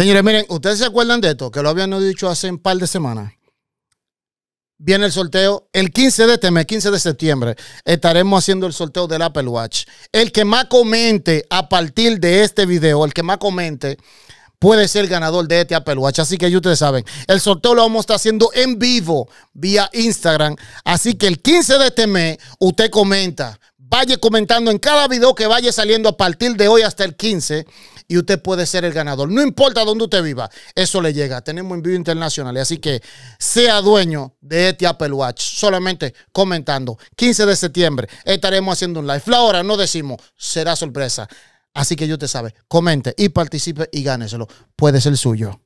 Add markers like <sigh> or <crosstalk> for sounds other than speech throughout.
Señores, miren, ustedes se acuerdan de esto, que lo habían dicho hace un par de semanas. Viene el sorteo el 15 de este mes, 15 de septiembre. Estaremos haciendo el sorteo del Apple Watch. El que más comente a partir de este video, el que más comente, puede ser ganador de este Apple Watch. Así que ustedes saben, el sorteo lo vamos a estar haciendo en vivo vía Instagram. Así que el 15 de este mes, usted comenta. Vaya comentando en cada video que vaya saliendo a partir de hoy hasta el 15 y usted puede ser el ganador. No importa dónde usted viva, eso le llega. Tenemos envío internacional, así que sea dueño de este Apple Watch. Solamente comentando, 15 de septiembre estaremos haciendo un live. La hora no decimos, será sorpresa. Así que yo te sabe, comente y participe y gáneselo. Puede ser suyo.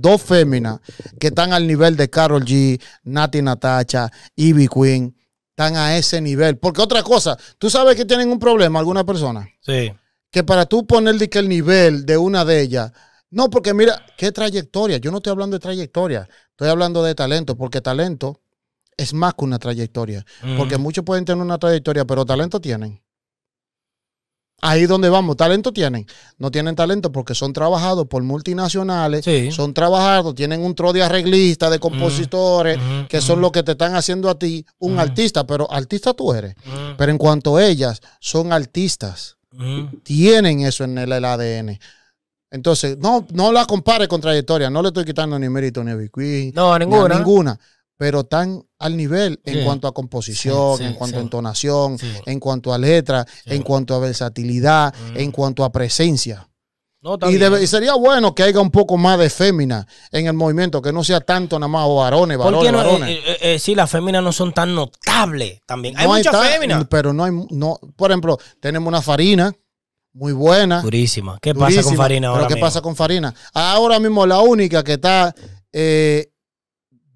dos féminas que están al nivel de Carol G, Nati Natacha, Ivy Queen, están a ese nivel. Porque otra cosa, tú sabes que tienen un problema alguna persona. Sí. Que para tú ponerle que el nivel de una de ellas, no, porque mira, qué trayectoria. Yo no estoy hablando de trayectoria, estoy hablando de talento, porque talento es más que una trayectoria. Mm. Porque muchos pueden tener una trayectoria, pero talento tienen. Ahí donde vamos, talento tienen. No tienen talento porque son trabajados por multinacionales, son trabajados, tienen un tro de arreglistas, de compositores, que son los que te están haciendo a ti un artista, pero artista tú eres. Pero en cuanto a ellas, son artistas. Tienen eso en el, ADN. Entonces, no, no la compare con trayectoria. No le estoy quitando ni mérito ni a No, ninguna. a ninguna pero tan al nivel en cuanto a composición, en cuanto a entonación, en cuanto a letra, en cuanto a versatilidad, mm. en cuanto a presencia. y, sería bueno que haya un poco más de fémina en el movimiento, que no sea tanto nada más varones, varones, eh, varones. Eh, eh, sí, las féminas no son tan notables también. hay, muchas féminas. Pero no hay, no, por ejemplo, tenemos una farina muy buena. Durísima. ¿Qué pasa con farina ahora? ¿Qué pasa con farina? Ahora mismo la única que está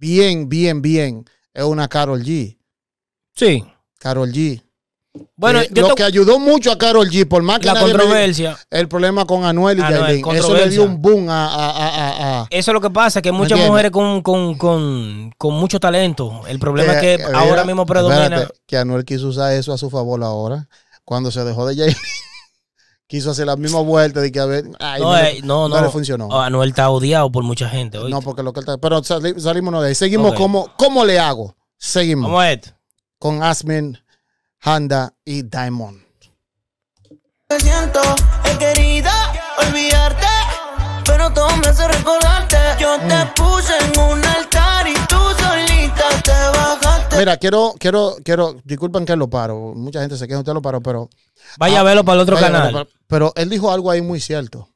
bien, bien, bien, es una Carol G. Sí. Carol G. Bueno, eh, lo que ayudó mucho a Carol G, por más que la controversia. el problema con Anuel y Anuel, Eso le dio un boom a, Eso es lo que pasa, que muchas mujeres con, mucho talento. El problema es eh, que eh, ahora mismo predomina. que Anuel quiso usar eso a su favor ahora, cuando se dejó de Jay quiso hacer la misma vuelta de que a ver, ay, no, no, eh, no, no, le funcionó. Anuel está odiado por mucha gente. No, porque lo que él está. Pero salimos de ahí. Seguimos como, ¿cómo le hago? Seguimos. ¿Cómo es? Con Asmin, Handa y Diamond. Me siento, querida olvidarte, pero todo me hace recordar Mira, quiero, quiero, quiero, disculpen que lo paro. Mucha gente se queja usted lo paro, pero. Vaya a verlo para el otro canal. pero él dijo algo ahí muy cierto.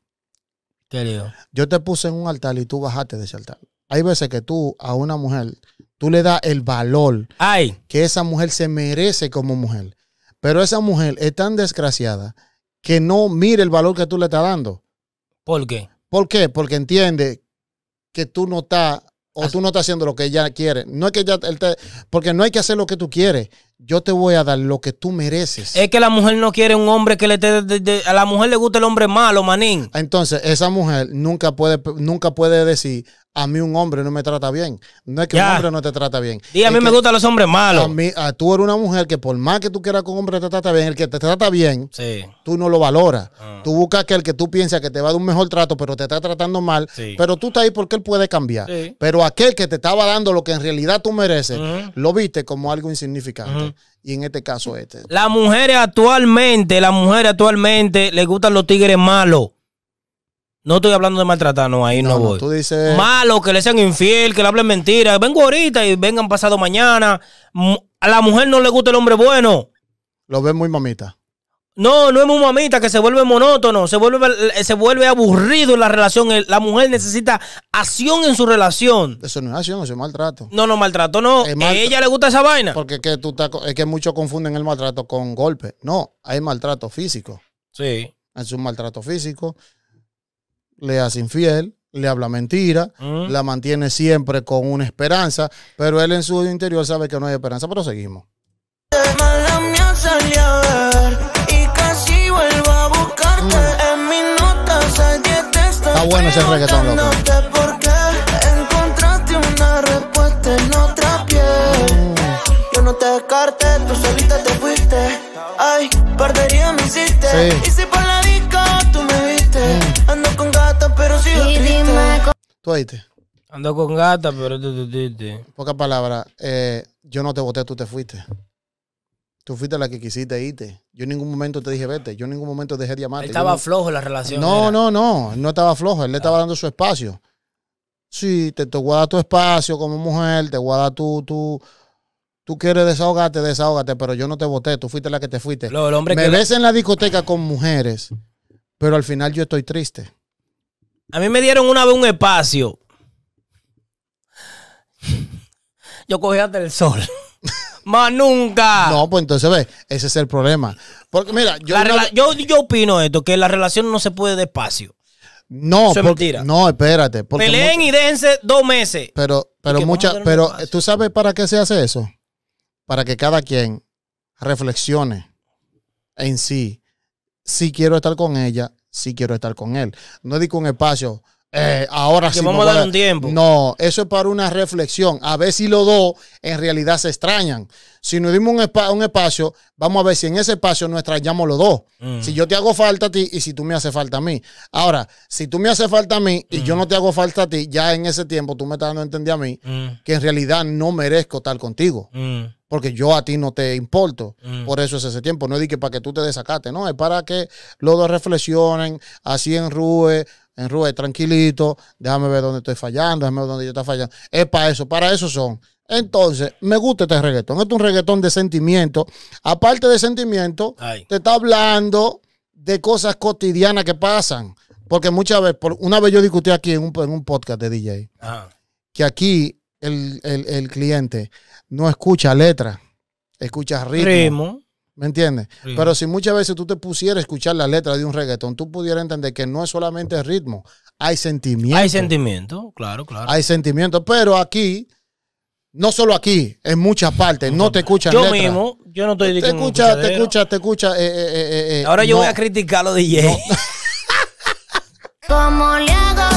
¿Qué Yo te puse en un altar y tú bajaste de ese altar. Hay veces que tú a una mujer, tú le das el valor Ay. que esa mujer se merece como mujer. Pero esa mujer es tan desgraciada que no mire el valor que tú le estás dando. ¿Por qué? ¿Por qué? Porque entiende que tú no estás o tú no estás haciendo lo que ella quiere. No es que ella, porque no hay que hacer lo que tú quieres. Yo te voy a dar lo que tú mereces. Es que la mujer no quiere un hombre que le a la mujer le gusta el hombre malo, manín. Entonces, esa mujer nunca puede, nunca puede decir, a mí un hombre no me trata bien. No es que un hombre no te trata bien. Y a mí me gustan los hombres malos. A mí, tú eres una mujer que por más que tú quieras que un hombre te trata bien, el que te trata bien, tú no lo valoras. Ah. Tú buscas que el que tú piensas que te va a dar un mejor trato, pero te está tratando mal, pero tú estás ahí porque él puede cambiar. Pero aquel que te estaba dando lo que en realidad tú mereces, lo viste como algo insignificante. Y en este caso este. Las mujeres actualmente, las mujeres actualmente le gustan los tigres malos. No estoy hablando de maltratar, no, ahí no, voy. Malo, que le sean infiel, que le hablen mentiras. Vengo ahorita y vengan pasado mañana. Mm, a la mujer no le gusta el hombre bueno. Lo ven muy mamita. No, no es muy mamita, que se vuelve monótono, se vuelve, eh, se vuelve aburrido en la relación. La mujer necesita acción en su relación. Eso no es acción, eso es maltrato. No, no, maltrato no. ¿A ella le gusta esa vaina? Porque que tú es que muchos confunden el maltrato con golpe. No, hay maltrato físico. Sí. Es un maltrato físico le hace infiel, le habla mentira, mm. la mantiene siempre con una esperanza, pero él en su interior sabe que no hay esperanza, pero seguimos. Está bueno ese reggaetón, loco. Mm. Yo no te tú te fuiste. Ay, perdería Y ¿Tú Ando con gata, pero tú te Pocas palabras, eh, yo no te voté, tú te fuiste. Tú fuiste la que quisiste irte. Yo en ningún momento te dije vete. Yo en ningún momento dejé de llamarte. estaba flojo la relación. No, no, no. no estaba flojo. Él le estaba ah. dando su espacio. si te, te voy tu espacio como mujer. Te guarda a dar tu, tu, Tú quieres desahogarte, desahógate, pero yo no te voté, tú fuiste la que te fuiste. Lo, el hombre que ves en la discoteca con mujeres, pero al final yo estoy triste. A mí me dieron una vez un espacio. Yo cogí hasta el sol. <laughs> Más nunca. No, pues entonces ve, ese es el problema. Porque mira, yo, yo, opino esto, que la relación no se puede despacio. No, no, espérate. Peleen y dense dos meses. Pero, pero muchas, pero tú sabes para qué se hace eso. Para que cada quien reflexione en sí. Si quiero estar con ella sí quiero estar con él. No digo un espacio eh, ahora sí. Vamos a dar un tiempo. No, eso es para una reflexión. A ver si los dos en realidad se extrañan. Si nos dimos un, un espacio, vamos a ver si en ese espacio nos extrañamos los dos. Mm. Si yo te hago falta a ti y si tú me haces falta a mí. Ahora, si tú me haces falta a mí y yo mm. no te hago falta a ti, ya en ese tiempo tú me estás dando a entender a mí mm. que en realidad no merezco estar contigo. Porque yo a ti no te importo. Por eso es ese tiempo. No es que para que tú te desacates, no. Es para que los dos reflexionen, así en enrúe en rue tranquilito, déjame ver dónde estoy fallando, déjame ver dónde yo estoy fallando. Es para eso, para eso son. Entonces, me gusta este reggaetón. Este es un reggaetón de sentimiento. Aparte de sentimiento, te está hablando de cosas cotidianas que pasan. Porque muchas veces, una vez yo discutí aquí en un, en un podcast de DJ, que aquí el, cliente no escucha letra, escucha ritmo. ¿Me entiendes? Pero si muchas veces tú te pusieras a escuchar la letra de un reggaetón, tú pudieras entender que no es solamente ritmo, hay sentimiento. Hay sentimiento, claro, claro. Hay sentimiento, pero aquí, no solo aquí, en muchas partes, no te escuchan Yo mismo, yo no estoy diciendo. Te escucha, te escucha, te escucha. Eh, eh, eh, eh, eh Ahora yo voy a criticar a los DJ. <laughs> le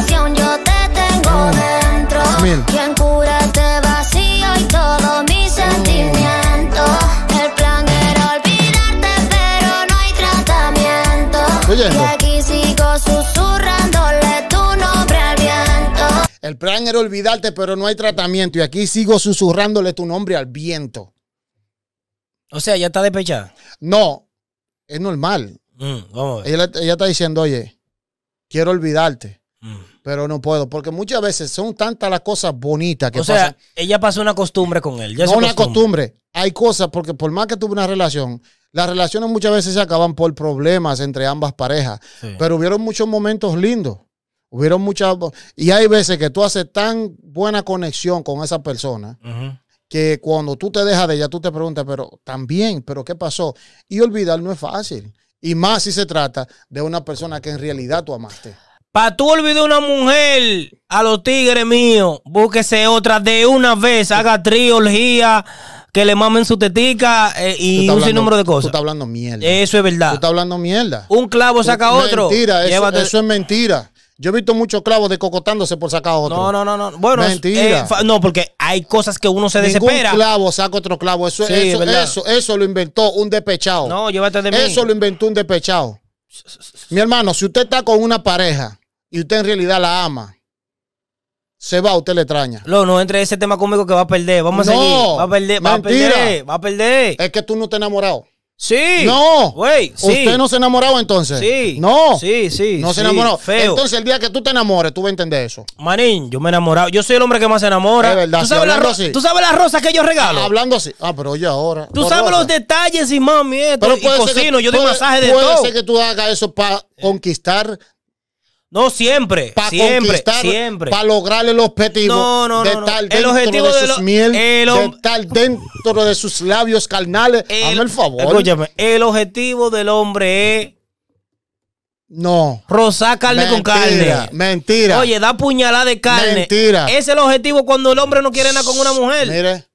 yo te tengo dentro? cura este Aquí sigo susurrándole tu nombre al viento. El plan era olvidarte, pero no hay tratamiento. Y aquí sigo susurrándole tu nombre al viento. O sea, ya está despechada. No, es normal. Mm, ella, está diciendo, oye, quiero olvidarte, mm. pero no puedo. Porque muchas veces son tantas las cosas bonitas que O sea, ella pasó una costumbre con él. Ya una costumbre. Hay cosas, porque por más que tuve una relación, las relaciones muchas veces se acaban por problemas entre ambas parejas, pero hubieron muchos momentos lindos. Hubieron muchas. Y hay veces que tú haces tan buena conexión con esa persona que cuando tú te dejas de ella, tú te preguntas, pero también, ¿pero qué pasó? Y olvidar no es fácil. Y más si se trata de una persona que en realidad tú amaste. Para tú olvidar una mujer a los tigres míos, búsquese otra de una vez, haga trilogía que le mamen su tetica eh, y un sinnúmero de cosas. Tú estás hablando mierda. Eso es verdad. Tú estás hablando mierda. Un clavo saca otro. Mentira, eso, es mentira. Yo he visto muchos clavos decocotándose por sacar otro. No, no, no, no. Bueno, mentira. Eh, no, porque hay cosas que uno se desespera. Un clavo saca otro clavo. Eso, eso, lo inventó un despechado. No, llévate de mí. Eso lo inventó un despechado. Mi hermano, si usted está con una pareja y usted en realidad la ama, se va, usted le extraña. No, no entre ese tema conmigo que va a perder. Vamos a seguir. Va a perder, va a perder, va a perder. Es que tú no te has enamorado. Sí. No. Güey, sí. ¿Usted no se ha enamorado entonces? Sí. No. Sí, sí. No se enamoró. Feo. Entonces el día que tú te enamores, tú vas a entender eso. Marín, yo me he enamorado. Yo soy el hombre que más se enamora. Es verdad. ¿Tú sabes, las las rosas que yo regalo? hablando así. Ah, pero oye ahora. Tú sabes los detalles y mami esto. y cocino, yo doy masaje de todo. Puede ser que tú hagas eso para conquistar no, siempre, siempre, Para lograr el objetivo no, no, de no, estar dentro el objetivo de, sus miel, dentro de sus labios carnales. El, Hazme el favor. Escúchame, el objetivo del hombre es... No. Rosar carne con carne. Mentira. Oye, da puñalada de carne. Mentira. Ese es el objetivo cuando el hombre no quiere nada con una mujer. Mire,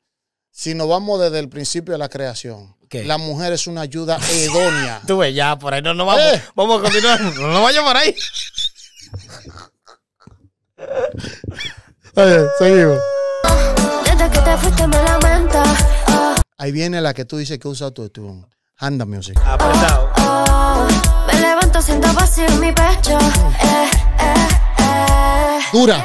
si nos vamos desde el principio de la creación, La mujer es una ayuda <laughs> idónea. Tú ves, ya, por ahí no, nos vamos. Eh. Vamos a continuar. No, nos por ahí. <laughs> Oye, seguimos. Desde que te fuiste me lamento. Ahí viene la que tú dices que usa tu, tu Handa Music. Apretado. Oh, oh, me levanto siento vacío en mi pecho. Eh, eh, eh. Dura.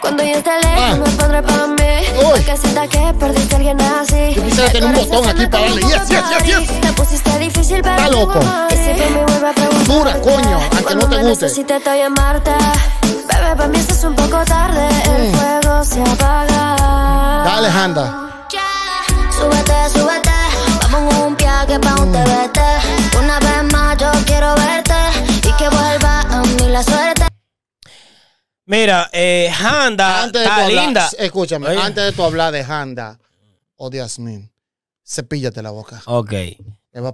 Cuando yo esté lejos me pondré para mí. Porque sienta que perdiste a alguien así. Yo quisiera tener un botón aquí para darle. Yes, yes, yes, yes. Te pusiste difícil para Está loco. Y siempre me vuelve a preguntar. Dura, coño, aunque no te guste. Si te estoy amarte. Bebé, para mí es un poco tarde. El fuego se apaga. Dale, Handa. Yeah. Súbete, súbete. Vamos a un viaje pa' un TBT. Mm. Una vez más yo quiero verte. Y que vuelva a mí la suerte. Mira, eh, Handa está linda. escúchame, antes de tú hablar de Handa o oh, de Asmin, cepíllate la boca. Ok.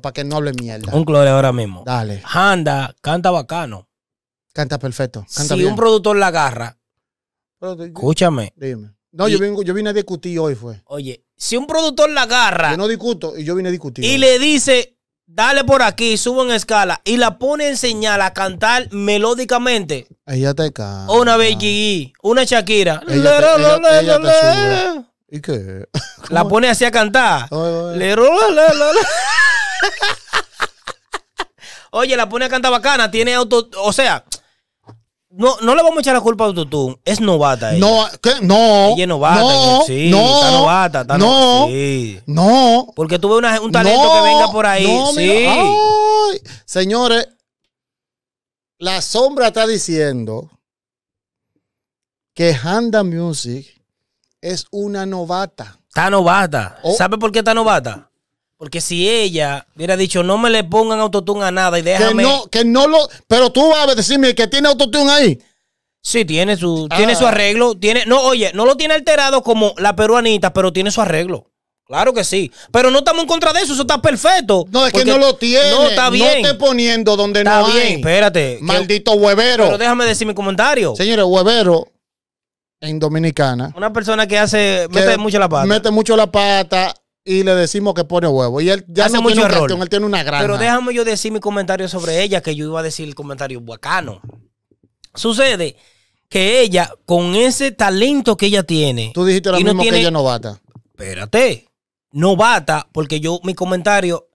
Para que no hable mierda. Un clore ahora mismo. Dale. Handa canta bacano. Canta perfecto. si un productor la agarra, escúchame. Dime. No, yo, vine, yo a discutir hoy, fue. Oye, si un productor la agarra. Yo no discuto y yo vine a discutir. Y le dice, dale por aquí, subo en escala y la pone en señal a cantar melódicamente. Ella te canta. Una Becky una Shakira. ¿Y qué? <laughs> La pone así a cantar. <laughs> <laughs> oye, la pone a cantar bacana, tiene auto, o sea, no, no le vamos a echar la culpa a Autotune. Es novata No, no. Ella es novata. No, sí, está novata. no, no. Porque tuve un talento que venga por ahí. sí. señores, la sombra está diciendo que Handa Music es una novata. Está novata. Oh. ¿Sabe por qué está novata? Porque si ella hubiera dicho, no me le pongan autotune a nada y déjame. Que no, que no lo. Pero tú vas a decirme que tiene autotune ahí. Sí, tiene su, tiene su ah. arreglo. Tiene, no, oye, no lo tiene alterado como la peruanita, pero tiene su arreglo. Claro que sí. Pero no estamos en contra de eso, eso está perfecto. No, es que no lo tiene. No, está bien. No te poniendo donde no bien, espérate. Maldito huevero. Pero déjame decir mi comentario. Señores, huevero en Dominicana. Una persona que hace. mete mucho la pata. Mete mucho la pata y le decimos que pone huevo. Y él ya no tiene él tiene una gran Pero déjame yo decir mi comentario sobre ella, que yo iba a decir el comentario bacano. Sucede que ella, con ese talento que ella tiene. Tú dijiste lo mismo que ella novata. Espérate. Novata, porque yo, mi comentario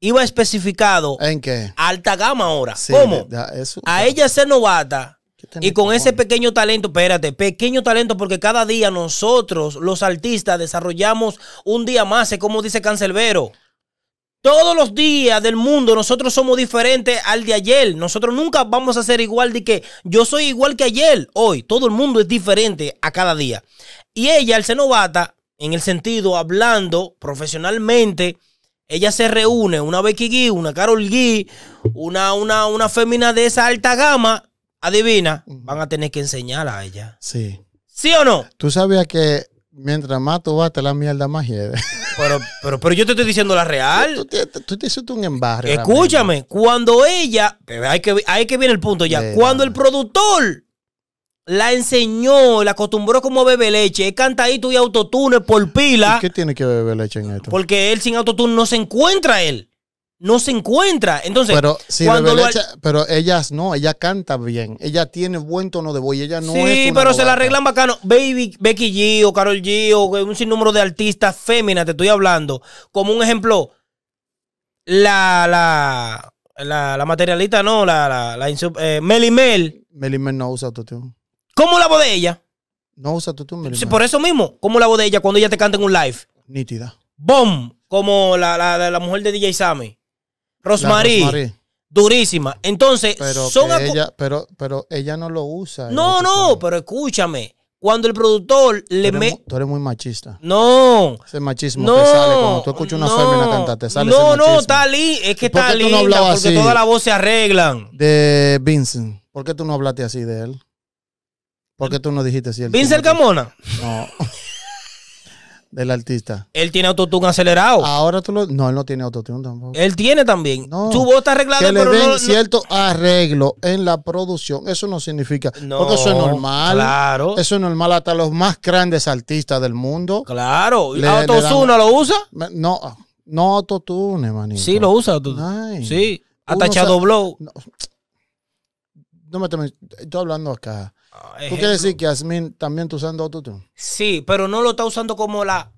iba especificado. ¿En qué? Alta gama ahora. ¿Cómo? a ella ser novata y con ese pequeño talento, espérate, pequeño talento, porque cada día nosotros, los artistas, desarrollamos un día más, es como dice Cancelbero. Todos los días del mundo nosotros somos diferentes al de ayer. Nosotros nunca vamos a ser igual de que yo soy igual que ayer. Hoy todo el mundo es diferente a cada día. Y ella, el cenovata en el sentido hablando profesionalmente, ella se reúne, una Becky G, una Carol G, una, una, una fémina de esa alta gama, adivina, van a tener que enseñar a ella. Sí. ¿Sí o no? Tú sabías que mientras más tú te la mierda más hiede. <laughs> Pero, pero, yo te estoy diciendo la real. Tú, te, hiciste un embarre. Escúchame, cuando ella, eh, hay que, hay que viene el punto ya, cuando el productor la enseñó, la acostumbró como bebe leche, es cantadito y autotune por pila. ¿Y ¿Qué tiene que beber leche en esto? Porque él sin autotune no se encuentra él no se encuentra. Entonces, pero, cuando pero ellas no, ella canta bien, ella tiene buen tono de voz, ella no sí, pero se la arreglan bacano. Baby, Becky G o Carol G o un sinnúmero de artistas féminas, te estoy hablando. Como un ejemplo, la, la, la, materialista, no, la, la, eh, Mel no usa autotune. ¿Cómo la voz de ella? No usa autotune, por eso mismo, ¿cómo la voz de ella cuando ella te canta en un live? Nítida. ¡Bom! Como la, la, la mujer de DJ Sammy. Rosmarie. Durísima. Entonces, pero son ella, pero, pero ella no lo usa. No, no, pero escúchame. Cuando el productor le mete. tú eres muy machista. No. Ese machismo no, te sale. Cuando tú escuchas una no, fémina cantar, te sale. No, no, está ahí. Es que está linda. No porque así toda la voz se arreglan. De Vincent. ¿Por qué tú no hablaste así de él? ¿Por qué tú no dijiste así? él. ¿Vincent Camona? No. <laughs> El artista. Él tiene autotune acelerado. Ahora tú lo. No, él no tiene autotune tampoco. Él tiene también. No, Tu voz está arreglada, que le pero den cierto arreglo en la producción. Eso no significa. porque eso es normal. Claro. Eso es normal. Hasta los más grandes artistas del mundo. Claro. ¿Y autotune no lo usa? No, no autotune, manito. Sí, lo usa autotune. sí. Hasta Shadow Blow. No, me estoy hablando acá ¿Tú quieres decir que Jasmine también está usando autotune? Sí, pero no lo está usando como la.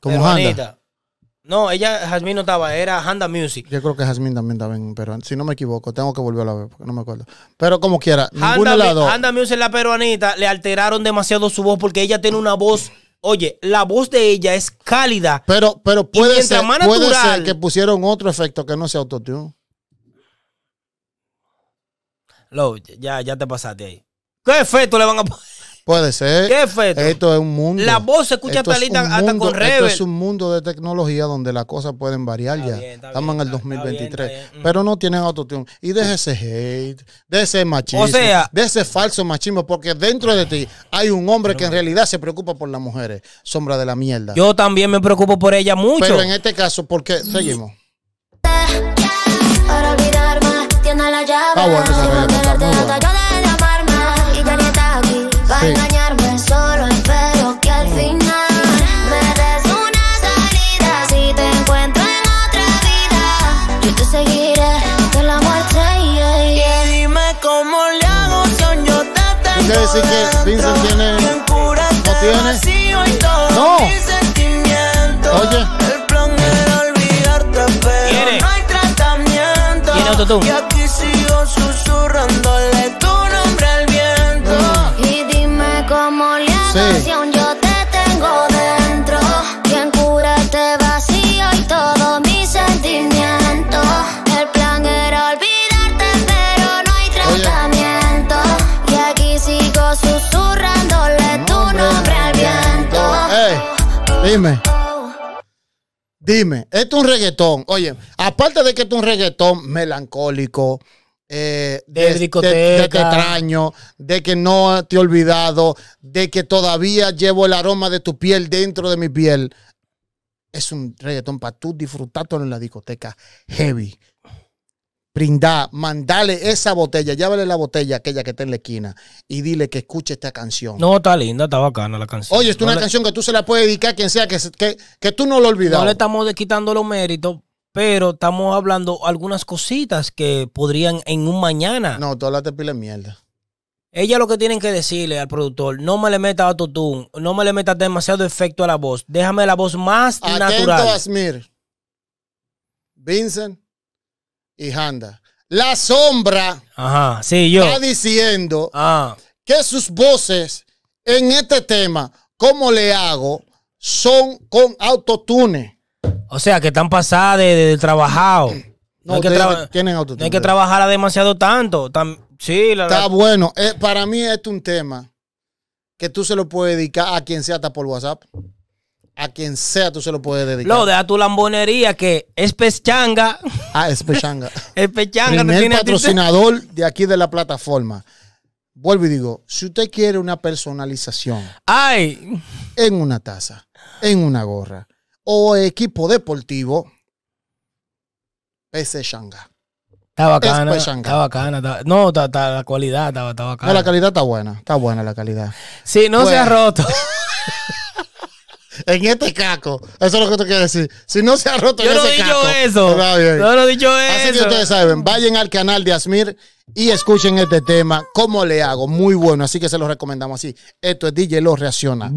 Como No, ella, Jasmine no estaba, era Handa Music. Yo creo que Jasmine también estaba en Perú. Si no me equivoco, tengo que volver a ver, porque no me acuerdo. Pero como quiera, Handa, lado. Handa Music, la peruanita, le alteraron demasiado su voz porque ella tiene una voz. Oye, la voz de ella es cálida. Pero, pero puede, ser, puede ser que pusieron otro efecto que no sea autotune. Lo, ya, ya te pasaste ahí. ¿Qué efecto le van a poner? Puede ser. ¿Qué efecto? Esto es un mundo. La voz se escucha hasta, es hasta, con reverb. Esto es un mundo de tecnología donde las cosas pueden variar ya. Estamos en el 2023. pero no tienen mm. autotune. Y de ese hate, de ese machismo, o sea, de ese falso machismo, porque dentro de ti hay un hombre que en realidad se preocupa por las mujeres. Sombra de la mierda. Yo también me preocupo por ella mucho. Pero en este caso, porque seguimos. Para tiene te lo yo de amarme y ya te estás aquí a sí. engañarme. Solo espero que al final me des una salida. Si te encuentro en otra vida, yo te seguiré hasta la muerte. y yeah. Y dime cómo le hago si yo te tengo. Quiere decir que Vincent vacío ¿No todo No. Oye. El plan era olvidarte, pero no hay tratamiento. Tiene Dime. Dime, esto es un reggaetón. Oye, aparte de que es un reggaetón melancólico, eh, de, de, de, extraño, de que no te he olvidado, de que todavía llevo el aroma de tu piel dentro de mi piel. Es un reggaetón para tú disfrutarlo en la discoteca heavy, brindar, mandale esa botella, llévale la botella aquella que está en la esquina y dile que escuche esta canción. No, está linda, está bacana la canción. Oye, es una canción que tú se la puedes dedicar a quien sea, que, que, tú no lo olvidas. No le estamos quitando los méritos, pero estamos hablando algunas cositas que podrían en un mañana. No, tú hablaste pila de mierda. Ella lo que tienen que decirle al productor, no me le meta autotune, no me le metas demasiado efecto a la voz, déjame la voz más Atento natural. Vincent, y Handa. La sombra yo. está diciendo ah. que sus voces en este tema, como le hago? Son con autotune. O sea, que están pasadas de, trabajado. No, que, tienen no que trabajar demasiado tanto. sí, Está bueno. Eh, para mí este es un tema que tú se lo puedes dedicar a quien sea hasta por WhatsApp a quien sea tú se lo puedes dedicar. Lo deja tu lambonería que es pechanga. <laughs> Ah, es pechanga. <laughs> es pechanga. Primer patrocinador de aquí de la plataforma. Vuelvo y digo, si usted quiere una personalización. Ay. En una taza, en una gorra o equipo deportivo, Es Pechanga Está bacana. bacana. no, la calidad está, bacana. No, la calidad está buena. Está buena la calidad. Sí, no se ha roto. <laughs> en este caco. Eso es lo que tú quieres decir. Si no se ha roto Yo en no ese he dicho eso. No, no he dicho eso. Así que ustedes saben, vayan al canal de Asmir y escuchen este tema. ¿Cómo le hago? Muy bueno. Así que se los recomendamos así. Esto es DJ Lo Reacciona.